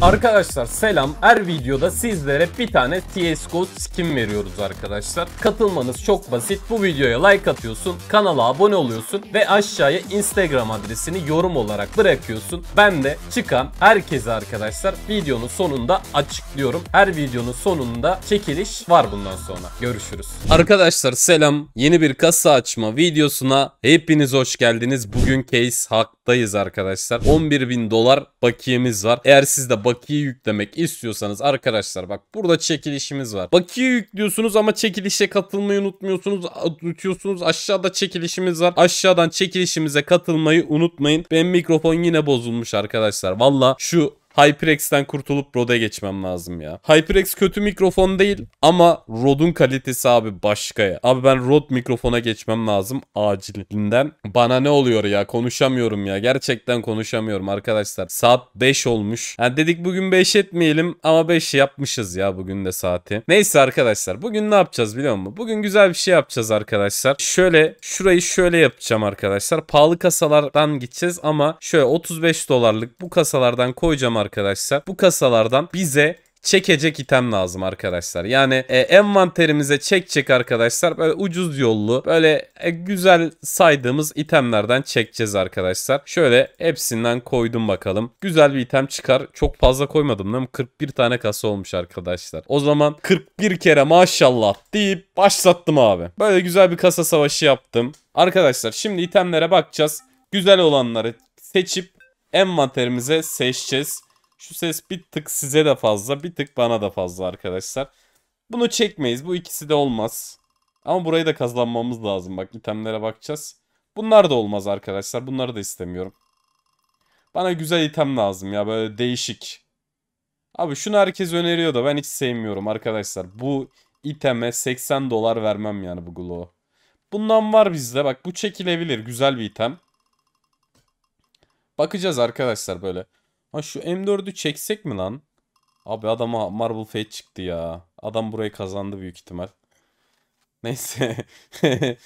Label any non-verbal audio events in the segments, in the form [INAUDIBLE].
Arkadaşlar selam. Her videoda sizlere bir tane CSGO skin veriyoruz arkadaşlar. Katılmanız çok basit. Bu videoya like atıyorsun, kanala abone oluyorsun ve aşağıya Instagram adresini yorum olarak bırakıyorsun. Ben de çıkan herkese arkadaşlar videonun sonunda açıklıyorum. Her videonun sonunda çekiliş var bundan sonra. Görüşürüz. Arkadaşlar selam. Yeni bir kasa açma videosuna hepiniz hoş geldiniz. Bugün case haktayız arkadaşlar. 11.000 dolar bakiyemiz var. Eğer siz de bakiye yüklemek istiyorsanız arkadaşlar bak burada çekilişimiz var. Bakiye yüklüyorsunuz ama çekilişe katılmayı unutmuyorsunuz. Unutuyorsunuz aşağıda çekilişimiz var. Aşağıdan çekilişimize katılmayı unutmayın. Ben mikrofon yine bozulmuş arkadaşlar. Valla şu HyperX'ten kurtulup Rode'e geçmem lazım ya. HyperX kötü mikrofon değil ama Rode'un kalitesi abi başka ya. Abi ben Rode mikrofona geçmem lazım acilinden. Bana ne oluyor ya konuşamıyorum ya. Gerçekten konuşamıyorum arkadaşlar. Saat 5 olmuş. Yani dedik bugün 5 etmeyelim ama 5 yapmışız ya bugün de saati. Neyse arkadaşlar bugün ne yapacağız biliyor musun? Bugün güzel bir şey yapacağız arkadaşlar. Şöyle şurayı şöyle yapacağım arkadaşlar. Pahalı kasalardan gideceğiz ama şöyle 35 dolarlık bu kasalardan koyacağım arkadaşlar bu kasalardan bize çekecek item lazım arkadaşlar. Yani e, envanterimize çekecek arkadaşlar böyle ucuz yollu böyle e, güzel saydığımız itemlerden çekeceğiz arkadaşlar. Şöyle hepsinden koydum bakalım. Güzel bir item çıkar. Çok fazla koymadım değil mi? 41 tane kasa olmuş arkadaşlar. O zaman 41 kere maşallah deyip başlattım abi. Böyle güzel bir kasa savaşı yaptım. Arkadaşlar şimdi itemlere bakacağız. Güzel olanları seçip envanterimize seçeceğiz. Şu ses bir tık size de fazla bir tık bana da fazla arkadaşlar. Bunu çekmeyiz. Bu ikisi de olmaz. Ama burayı da kazanmamız lazım. Bak itemlere bakacağız. Bunlar da olmaz arkadaşlar. Bunları da istemiyorum. Bana güzel item lazım ya. Böyle değişik. Abi şunu herkes öneriyor da ben hiç sevmiyorum arkadaşlar. Bu iteme 80 dolar vermem yani bu glow. Bundan var bizde. Bak bu çekilebilir. Güzel bir item. Bakacağız arkadaşlar böyle. Ha şu M4'ü çeksek mi lan? Abi adama Marble Fate çıktı ya. Adam burayı kazandı büyük ihtimal. Neyse. [LAUGHS]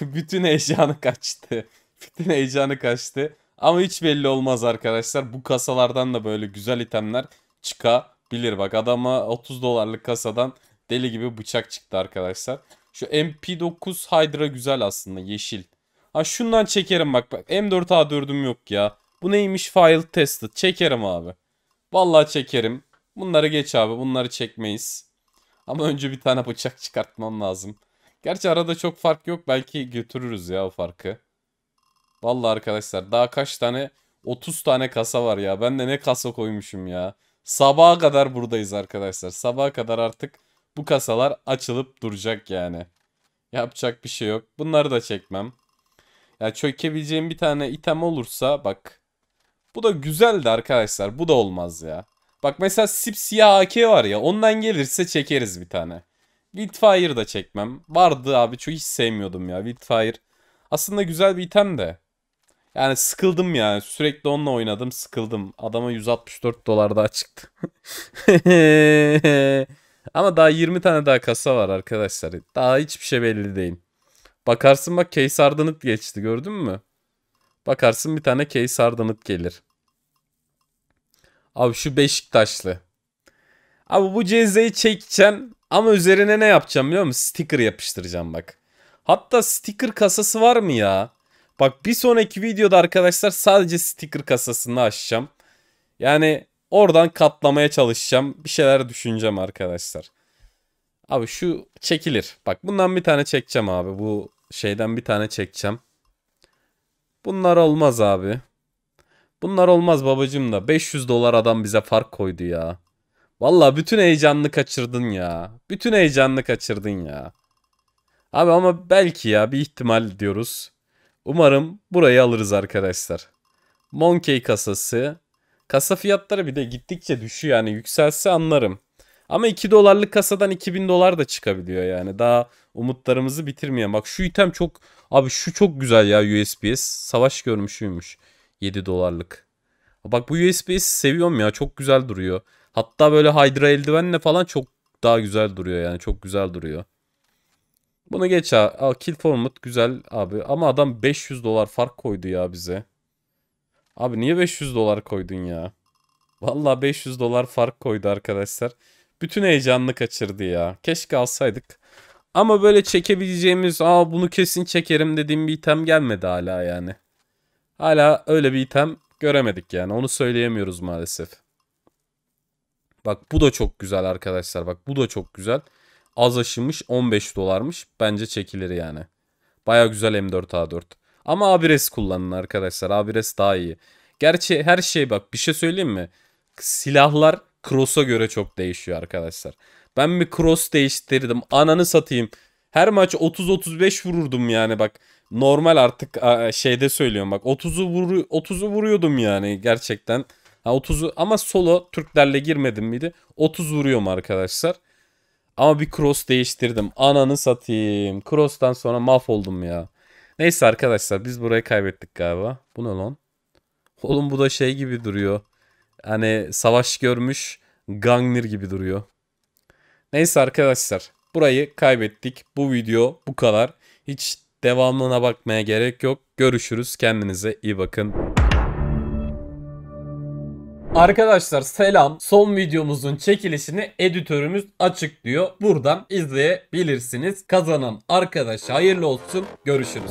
Bütün heyecanı kaçtı. Bütün heyecanı kaçtı. Ama hiç belli olmaz arkadaşlar. Bu kasalardan da böyle güzel itemler çıkabilir. Bak adama 30 dolarlık kasadan deli gibi bıçak çıktı arkadaşlar. Şu MP9 Hydra güzel aslında yeşil. Ha şundan çekerim bak bak. M4A4'üm yok ya. Bu neymiş file tested. Çekerim abi. Vallahi çekerim. Bunları geç abi. Bunları çekmeyiz. Ama önce bir tane [LAUGHS] bıçak çıkartmam lazım. Gerçi arada çok fark yok. Belki götürürüz ya o farkı. Vallahi arkadaşlar daha kaç tane 30 tane kasa var ya. Ben de ne kasa koymuşum ya. Sabaha kadar buradayız arkadaşlar. Sabaha kadar artık bu kasalar açılıp duracak yani. Yapacak bir şey yok. Bunları da çekmem. Ya çökebileceğim bir tane item olursa bak bu da güzeldi arkadaşlar. Bu da olmaz ya. Bak mesela siyah AK var ya. Ondan gelirse çekeriz bir tane. Wildfire da çekmem. Vardı abi. Çok hiç sevmiyordum ya. Wildfire. Aslında güzel bir item de. Yani sıkıldım yani. Sürekli onunla oynadım. Sıkıldım. Adama 164 dolar daha çıktı. [LAUGHS] Ama daha 20 tane daha kasa var arkadaşlar. Daha hiçbir şey belli değil. Bakarsın bak Case Arden'ı geçti gördün mü? Bakarsın bir tane Case Hardened gelir. Abi şu Beşiktaşlı. Abi bu cezeyi çekeceğim ama üzerine ne yapacağım biliyor musun? Sticker yapıştıracağım bak. Hatta sticker kasası var mı ya? Bak bir sonraki videoda arkadaşlar sadece sticker kasasını açacağım. Yani oradan katlamaya çalışacağım. Bir şeyler düşüneceğim arkadaşlar. Abi şu çekilir. Bak bundan bir tane çekeceğim abi. Bu şeyden bir tane çekeceğim. Bunlar olmaz abi. Bunlar olmaz babacım da. 500 dolar adam bize fark koydu ya. Valla bütün heyecanını kaçırdın ya. Bütün heyecanını kaçırdın ya. Abi ama belki ya bir ihtimal diyoruz. Umarım burayı alırız arkadaşlar. Monkey kasası. Kasa fiyatları bir de gittikçe düşüyor yani yükselse anlarım. Ama 2 dolarlık kasadan 2000 dolar da çıkabiliyor yani. Daha umutlarımızı bitirmeyen. Bak şu item çok abi şu çok güzel ya USPS. Savaş görmüşüymüş. 7 dolarlık. Bak bu USPS'i seviyorum ya. Çok güzel duruyor. Hatta böyle Hydra eldivenle falan çok daha güzel duruyor yani. Çok güzel duruyor. Bunu geç ha. Kill format güzel abi. Ama adam 500 dolar fark koydu ya bize. Abi niye 500 dolar koydun ya? Valla 500 dolar fark koydu arkadaşlar. Bütün heyecanını kaçırdı ya. Keşke alsaydık. Ama böyle çekebileceğimiz aa bunu kesin çekerim dediğim bir item gelmedi hala yani. Hala öyle bir item göremedik yani. Onu söyleyemiyoruz maalesef. Bak bu da çok güzel arkadaşlar. Bak bu da çok güzel. Az aşınmış 15 dolarmış. Bence çekilir yani. Baya güzel M4A4. Ama Abires kullanın arkadaşlar. Abires daha iyi. Gerçi her şey bak bir şey söyleyeyim mi? Silahlar cross'a göre çok değişiyor arkadaşlar. Ben bir cross değiştirdim. Ananı satayım. Her maç 30-35 vururdum yani bak. Normal artık şeyde söylüyorum bak. 30'u vuru 30'u vuruyordum yani gerçekten. Ha 30'u ama solo Türklerle girmedim miydi? 30 vuruyorum arkadaşlar. Ama bir cross değiştirdim. Ananı satayım. Cross'tan sonra mahvoldum ya. Neyse arkadaşlar biz burayı kaybettik galiba. Bu ne lan? Oğlum bu da şey gibi duruyor hani savaş görmüş Gangnir gibi duruyor. Neyse arkadaşlar burayı kaybettik. Bu video bu kadar. Hiç devamlığına bakmaya gerek yok. Görüşürüz. Kendinize iyi bakın. Arkadaşlar selam. Son videomuzun çekilişini editörümüz açıklıyor. Buradan izleyebilirsiniz. Kazanan arkadaş hayırlı olsun. Görüşürüz.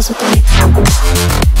house with me.